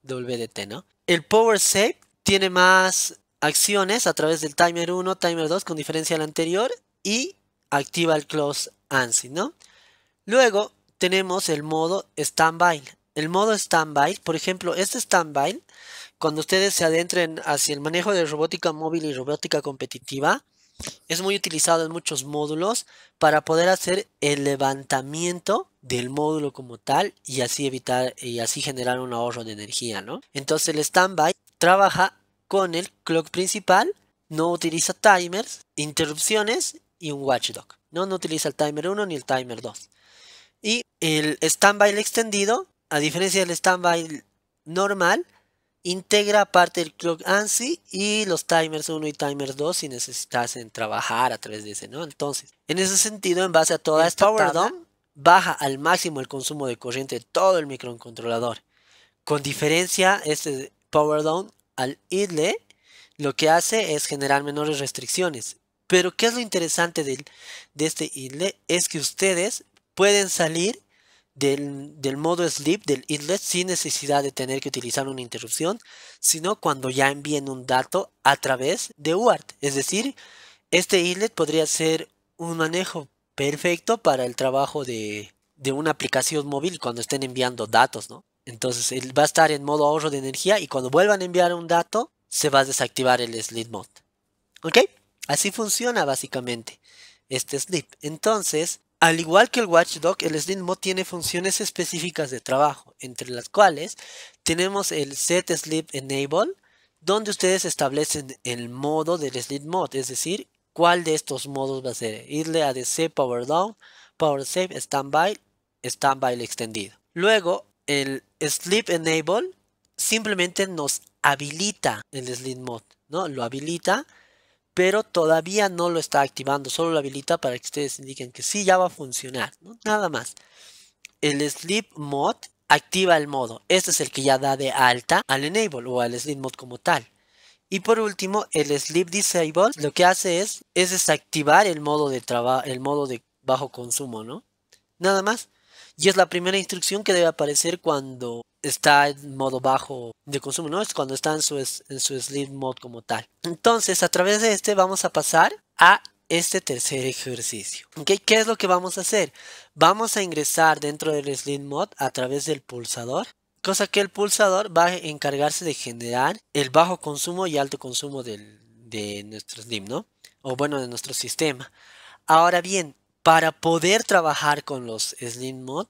WDT, ¿no? El Power Save tiene más acciones a través del timer 1, timer 2 con diferencia al anterior y activa el close ANSI, ¿no? Luego tenemos el modo standby. El modo standby, por ejemplo, este standby, cuando ustedes se adentren hacia el manejo de robótica móvil y robótica competitiva, es muy utilizado en muchos módulos para poder hacer el levantamiento del módulo como tal y así evitar y así generar un ahorro de energía, ¿no? Entonces el standby trabaja con el clock principal, no utiliza timers, interrupciones y un watchdog. No, no utiliza el timer 1 ni el timer 2. Y el standby extendido, a diferencia del standby normal, integra parte del clock ANSI y los timers 1 y timers 2 si necesitas trabajar a través de ese, ¿no? Entonces, en ese sentido, en base a toda esta Power baja al máximo el consumo de corriente de todo el microcontrolador. Con diferencia, este Power Down al idle lo que hace es generar menores restricciones. Pero ¿qué es lo interesante de este idle? Es que ustedes pueden salir del, modo sleep del inlet sin necesidad de tener que utilizar una interrupción, sino cuando ya envíen un dato a través de UART. Es decir, este inlet podría ser un manejo perfecto para el trabajo de, de una aplicación móvil cuando estén enviando datos, ¿no? Entonces él va a estar en modo ahorro de energía y cuando vuelvan a enviar un dato se va a desactivar el sleep mode. ¿Ok? Así funciona básicamente este sleep. Entonces, al igual que el Watchdog, el Mode tiene funciones específicas de trabajo, entre las cuales tenemos el Set Sleep Enable, donde ustedes establecen el modo del Sleep Mode, es decir, cuál de estos modos va a ser, irle a DC Power Down, Power Save, Standby, Standby extendido. Luego, el Sleep Enable simplemente nos habilita el Sleep Mode, ¿no? Lo habilita pero todavía no lo está activando, solo lo habilita para que ustedes indiquen que sí, ya va a funcionar, nada más. El sleep mod activa el modo, este es el que ya da de alta al enable o al sleep mod como tal. Y por último, el sleep disable lo que hace es, es desactivar el modo de trabajo, el modo de bajo consumo, ¿no? Nada más. Y es la primera instrucción que debe aparecer cuando está en modo bajo de consumo, ¿no? Es cuando está en su, Slim sleep mode como tal. Entonces, a través de este vamos a pasar a este tercer ejercicio. ¿Qué es lo que vamos a hacer? Vamos a ingresar dentro del sleep mode a través del pulsador. Cosa que el pulsador va a encargarse de generar el bajo consumo y alto consumo de nuestro Slim, ¿no? O bueno, de nuestro sistema. Ahora bien, para poder trabajar con los Slim mode.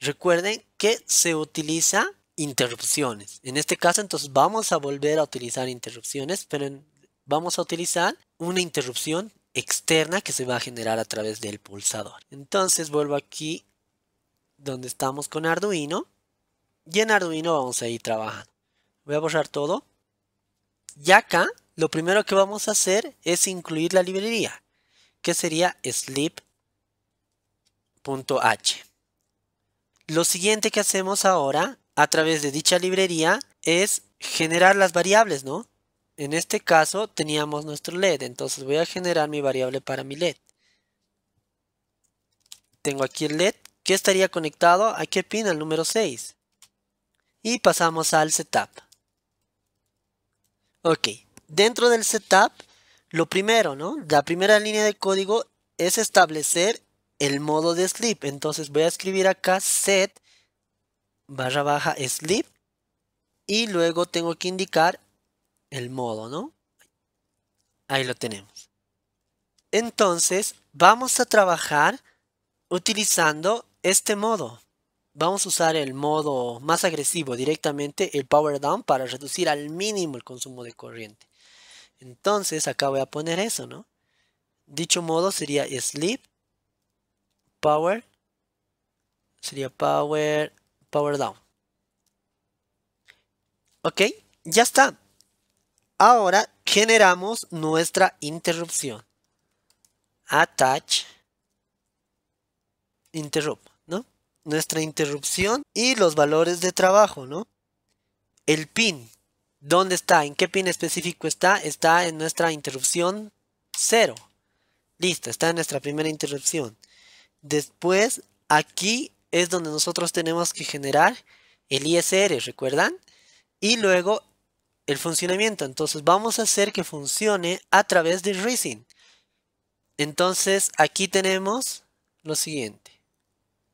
recuerden que se utiliza interrupciones. En este caso, entonces vamos a volver a utilizar interrupciones, pero vamos a utilizar una interrupción externa que se va a generar a través del pulsador. Entonces vuelvo aquí donde estamos con Arduino y en Arduino vamos a ir trabajando. Voy a borrar todo. Y acá lo primero que vamos a hacer es incluir la librería que sería sleep.h. Lo siguiente que hacemos ahora a través de dicha librería es generar las variables, ¿no? En este caso teníamos nuestro LED, entonces voy a generar mi variable para mi LED. Tengo aquí el LED que estaría conectado a qué pin, al número 6. Y pasamos al setup. Ok, dentro del setup, lo primero, ¿no? La primera línea de código es establecer el modo de sleep. Entonces voy a escribir acá set barra baja sleep y luego tengo que indicar el modo, ¿no? Ahí lo tenemos. Entonces, vamos a trabajar utilizando este modo. Vamos a usar el modo más agresivo, directamente el power down para reducir al mínimo el consumo de corriente. Entonces, acá voy a poner eso, ¿no? Dicho modo sería sleep, power, sería power power down. Ok, ya está. Ahora generamos nuestra interrupción. Attach. Interrupt, ¿no? Nuestra interrupción y los valores de trabajo, ¿no? El pin. ¿Dónde está? ¿En qué pin específico está? Está en nuestra interrupción 0. Listo, está en nuestra primera interrupción. Después, aquí es donde nosotros tenemos que generar el ISR, ¿recuerdan? Y luego el funcionamiento. Entonces vamos a hacer que funcione a través de RISING Entonces aquí tenemos lo siguiente.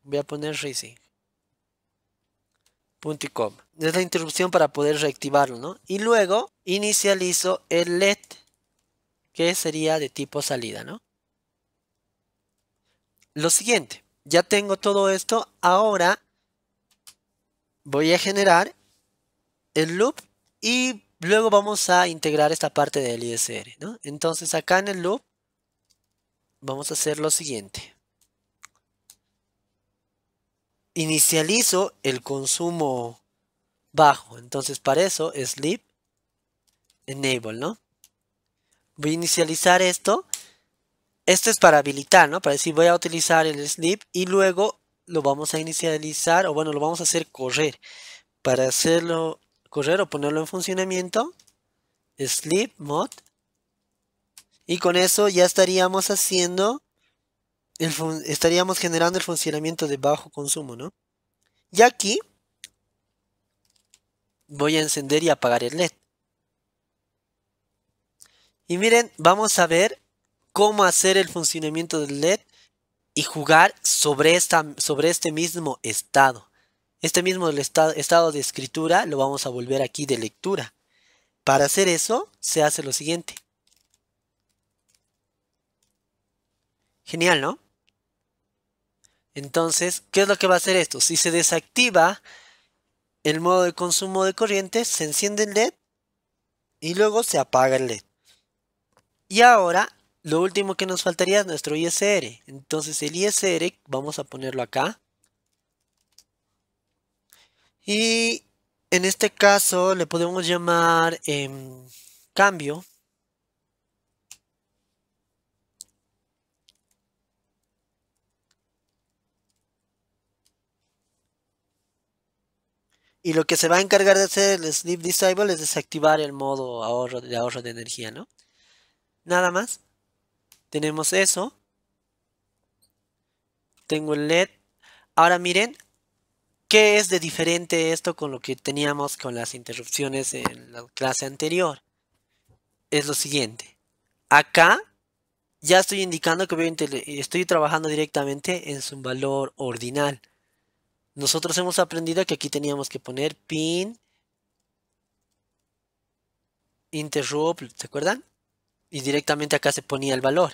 Voy a poner rising.com. Punto Es la interrupción para poder reactivarlo, ¿no? Y luego inicializo el LED, que sería de tipo salida, ¿no? Lo siguiente ya tengo todo esto. Ahora voy a generar el loop y luego vamos a integrar esta parte del ISR. Entonces acá en el loop vamos a hacer lo siguiente. Inicializo el consumo bajo. Entonces para eso sleep enable, ¿no? Voy a inicializar esto esto es para habilitar, ¿no? Para decir voy a utilizar el sleep y luego lo vamos a inicializar o bueno, lo vamos a hacer correr. Para hacerlo correr o ponerlo en funcionamiento, sleep mod. Y con eso ya estaríamos haciendo, estaríamos generando el funcionamiento de bajo consumo, ¿no? Y aquí voy a encender y apagar el LED. Y miren, vamos a ver cómo hacer el funcionamiento del LED y jugar sobre, esta, sobre este mismo estado. Este mismo estado de escritura lo vamos a volver aquí de lectura. Para hacer eso se hace lo siguiente. Genial, ¿no? Entonces, ¿qué es lo que va a hacer esto? Si se desactiva el modo de consumo de corriente, se enciende el LED y luego se apaga el LED. Y ahora lo último que nos faltaría es nuestro ISR. Entonces el ISR vamos a ponerlo acá. Y en este caso le podemos llamar em, cambio. Y lo que se va a encargar de hacer el Sleep Disable es desactivar el modo ahorro, de ahorro de energía, ¿no? Nada más. Tenemos eso. Tengo el LED. Ahora miren, ¿qué es de diferente esto con lo que teníamos con las interrupciones en la clase anterior? Es lo siguiente. Acá ya estoy indicando que estoy trabajando directamente en su valor ordinal. Nosotros hemos aprendido que aquí teníamos que poner pin interrupt, ¿se acuerdan? Y directamente acá se ponía el valor.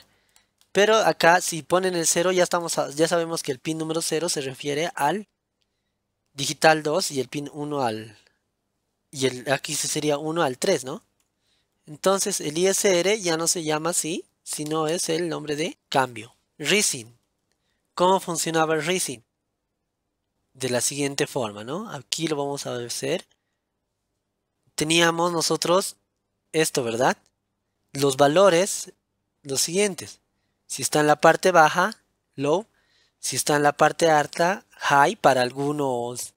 Pero acá si ponen el 0 ya, ya sabemos que el pin número 0 se refiere al digital 2 y el pin 1 al... Y el, aquí sería 1 al 3, ¿no? Entonces el ISR ya no se llama así, sino es el nombre de cambio. RISING. ¿Cómo funcionaba el RISING? De la siguiente forma, ¿no? Aquí lo vamos a ver. Teníamos nosotros esto, ¿verdad? Los valores, los siguientes. Si está en la parte baja, low. Si está en la parte alta, high para algunos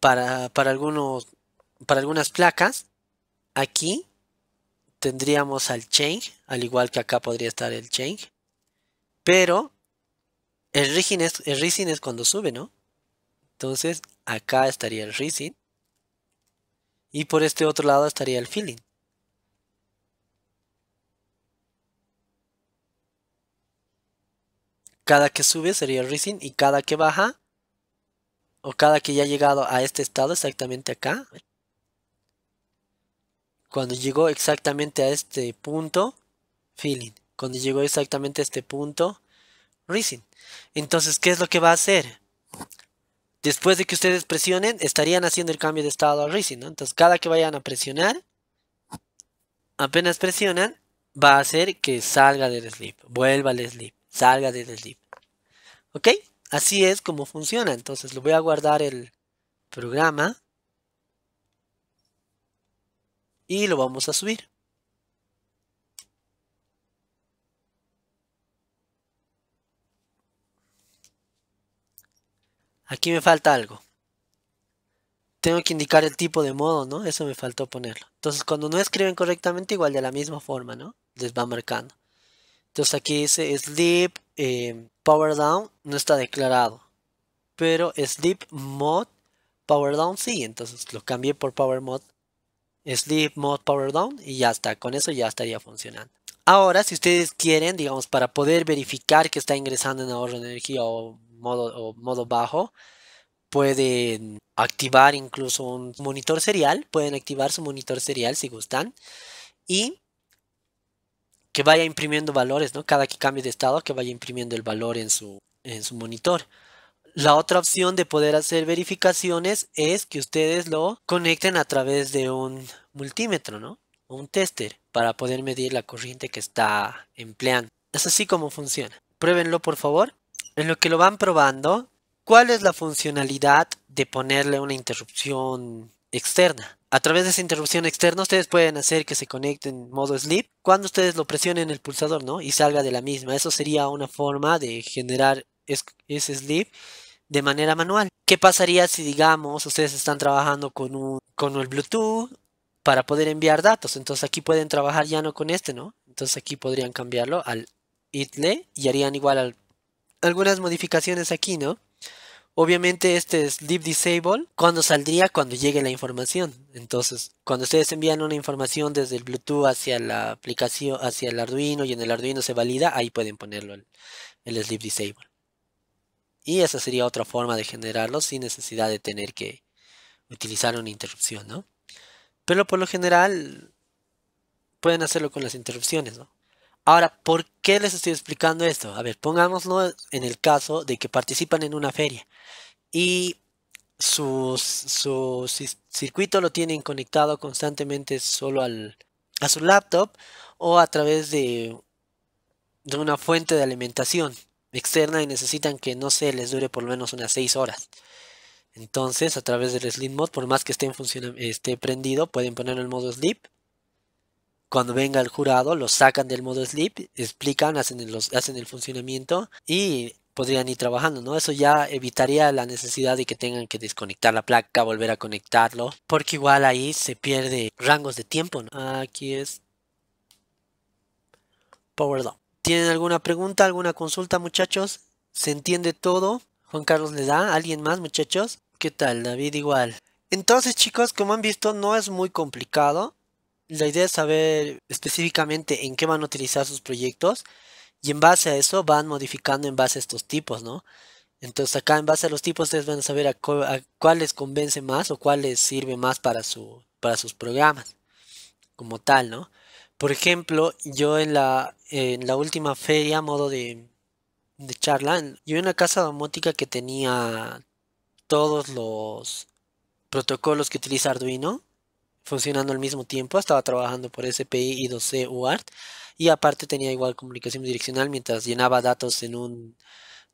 para, algunos para algunas placas. Aquí tendríamos al change, al igual que acá podría estar el change. Pero el rising es, el es cuando sube, ¿no? Entonces acá estaría el rising. Y por este otro lado estaría el feeling. cada que sube sería Rising y cada que baja o cada que ya ha llegado a este estado exactamente acá. Cuando llegó exactamente a este punto, Feeling. Cuando llegó exactamente a este punto, Rising. Entonces, ¿qué es lo que va a hacer? Después de que ustedes presionen, estarían haciendo el cambio de estado a Rising, Entonces, cada que vayan a presionar, apenas presionan, va a hacer que salga del sleep, vuelva al sleep. Salga el div. ¿Ok? Así es como funciona. Entonces, lo voy a guardar el programa. Y lo vamos a subir. Aquí me falta algo. Tengo que indicar el tipo de modo, ¿no? Eso me faltó ponerlo. Entonces, cuando no escriben correctamente, igual de la misma forma, ¿no? Les va marcando. Entonces aquí dice sleep eh, power down no está declarado. Pero sleep mod power down sí. Entonces lo cambié por power mod. Sleep mod power down y ya está. Con eso ya estaría funcionando. Ahora, si ustedes quieren, digamos, para poder verificar que está ingresando en ahorro de energía o modo, o modo bajo, pueden activar incluso un monitor serial. Pueden activar su monitor serial si gustan. Y que vaya imprimiendo valores, ¿no? Cada que cambie de estado, que vaya imprimiendo el valor en su, en su monitor. La otra opción de poder hacer verificaciones es que ustedes lo conecten a través de un multímetro, ¿no? Un tester para poder medir la corriente que está empleando. Es así como funciona. Pruébenlo por favor. En lo que lo van probando, ¿cuál es la funcionalidad de ponerle una interrupción externa? A través de esa interrupción externa, ustedes pueden hacer que se conecte en modo sleep cuando ustedes lo presionen el pulsador, ¿no? Y salga de la misma. Eso sería una forma de generar ese sleep de manera manual. ¿Qué pasaría si, digamos, ustedes están trabajando con, con el Bluetooth para poder enviar datos? Entonces aquí pueden trabajar ya no con este, ¿no? Entonces aquí podrían cambiarlo al itle y harían igual algunas modificaciones aquí, ¿no? Obviamente este sleep disable, cuando saldría cuando llegue la información. Entonces, cuando ustedes envían una información desde el Bluetooth hacia la aplicación, hacia el Arduino y en el Arduino se valida, ahí pueden ponerlo el, el sleep disable. Y esa sería otra forma de generarlo sin necesidad de tener que utilizar una interrupción, ¿no? Pero por lo general pueden hacerlo con las interrupciones, ¿no? Ahora, ¿por qué les estoy explicando esto? A ver, pongámoslo en el caso de que participan en una feria y su, circuito lo tienen conectado constantemente solo a su laptop o a través de, de una fuente de alimentación externa y necesitan que no se les dure por lo menos unas 6 horas. Entonces, a través del Sleep Mode, por más que esté, en esté prendido, pueden poner el modo Sleep. Cuando venga el jurado, lo sacan del modo Sleep, explican, hacen los, hacen el funcionamiento y podrían pues, ir trabajando, ¿no? Eso ya evitaría la necesidad de que tengan que desconectar la placa, volver a conectarlo, porque igual ahí se pierde rangos de tiempo, ¿no? Aquí es Power ¿Tienen alguna pregunta, alguna consulta, muchachos? ¿Se entiende todo? Juan Carlos le da, ¿alguien más, muchachos? ¿Qué tal? David igual. Entonces, chicos, como han visto, no es muy complicado. La idea es saber específicamente en qué van a utilizar sus proyectos y en base a eso van modificando en base a estos tipos, ¿no? Entonces acá en base a los tipos ustedes van a saber a, cuáles cuál les convence más o cuál les sirve más para, su, para sus programas como tal, ¿no? Por ejemplo, yo en la, en la última feria, modo de, de charla, yo en una casa domótica que tenía todos los protocolos que utiliza Arduino funcionando al mismo tiempo, estaba trabajando por SPI y 2C UART y aparte tenía igual comunicación direccional mientras llenaba datos en un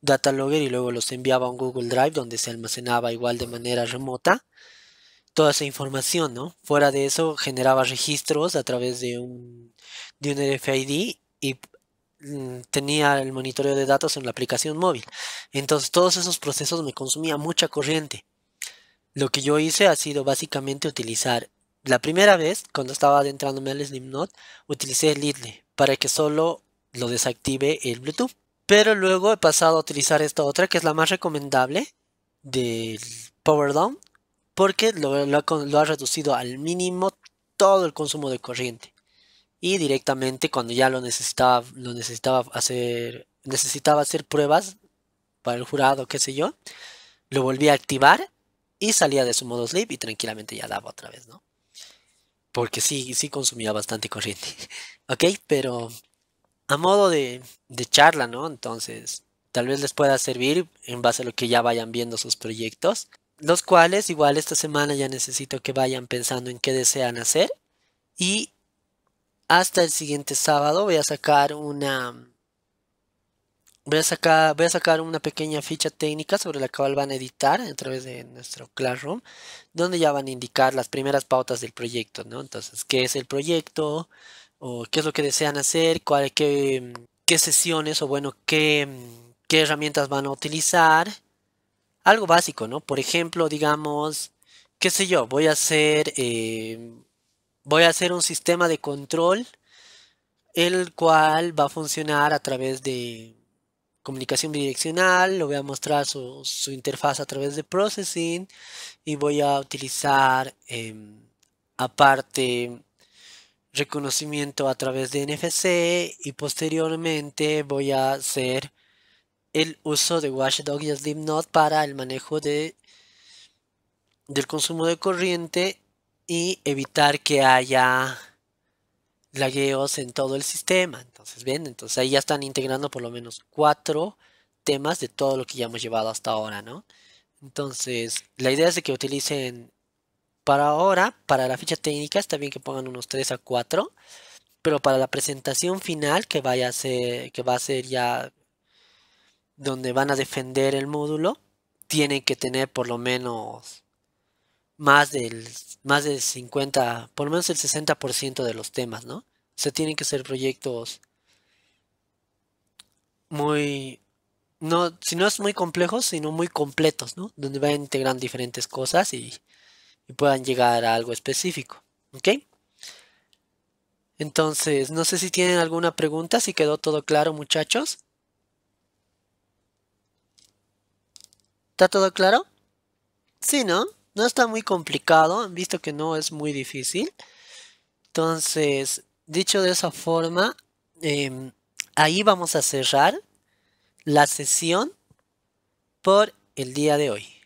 data logger y luego los enviaba a un Google Drive donde se almacenaba igual de manera remota toda esa información, ¿no? Fuera de eso generaba registros a través de un, de un RFID y mm, tenía el monitoreo de datos en la aplicación móvil. Entonces todos esos procesos me consumía mucha corriente. Lo que yo hice ha sido básicamente utilizar, la primera vez cuando estaba adentrándome al Slimnode, utilicé Lidl para que solo lo desactive el Bluetooth. Pero luego he pasado a utilizar esta otra que es la más recomendable del Power Down porque lo, ha reducido al mínimo todo el consumo de corriente y directamente cuando ya lo necesitaba lo necesitaba hacer necesitaba hacer pruebas para el jurado qué sé yo lo volví a activar y salía de su modo sleep y tranquilamente ya daba otra vez no porque sí, sí consumía bastante corriente, ¿ok? Pero a modo de, de charla, ¿no? Entonces, tal vez les pueda servir en base a lo que ya vayan viendo sus proyectos, los cuales igual esta semana ya necesito que vayan pensando en qué desean hacer y hasta el siguiente sábado voy a sacar una Voy a, sacar, voy a sacar una pequeña ficha técnica sobre la cual van a editar a través de nuestro Classroom, donde ya van a indicar las primeras pautas del proyecto, ¿no? Entonces, ¿qué es el proyecto? ¿O qué es lo que desean hacer? ¿Cuál, qué, sesiones o, bueno, qué, herramientas van a utilizar? Algo básico, ¿no? Por ejemplo, digamos, qué sé yo, voy a hacer, eh, voy a hacer un sistema de control el cual va a funcionar a través de comunicación bidireccional, lo voy a mostrar su, interfaz a través de processing y voy a utilizar em, aparte reconocimiento a través de NFC y posteriormente voy a hacer el uso de Watchdog y Slipknot para el manejo del consumo de corriente y evitar que haya lagueos en todo el sistema. Entonces, entonces ahí ya están integrando por lo menos cuatro temas de todo lo que ya hemos llevado hasta ahora, ¿no? Entonces, la idea es de que utilicen para ahora, para la ficha técnica, está bien que pongan unos 3 a 4, pero para la presentación final, que vaya a ser, que va a ser ya donde van a defender el módulo, tienen que tener por lo menos más del, más del 50, por lo menos el 60% de los temas, ¿no? O sea, tienen que ser proyectos muy, no, si no es muy complejos, sino muy completos, ¿no? Donde van a integrar diferentes cosas y, y puedan llegar a algo específico, ¿ok? Entonces, no sé si tienen alguna pregunta, si quedó todo claro, muchachos. ¿Está todo claro? Sí, ¿no? No está muy complicado, han visto que no es muy difícil. Entonces, dicho de esa forma, eh, ahí vamos a cerrar la sesión por el día de hoy.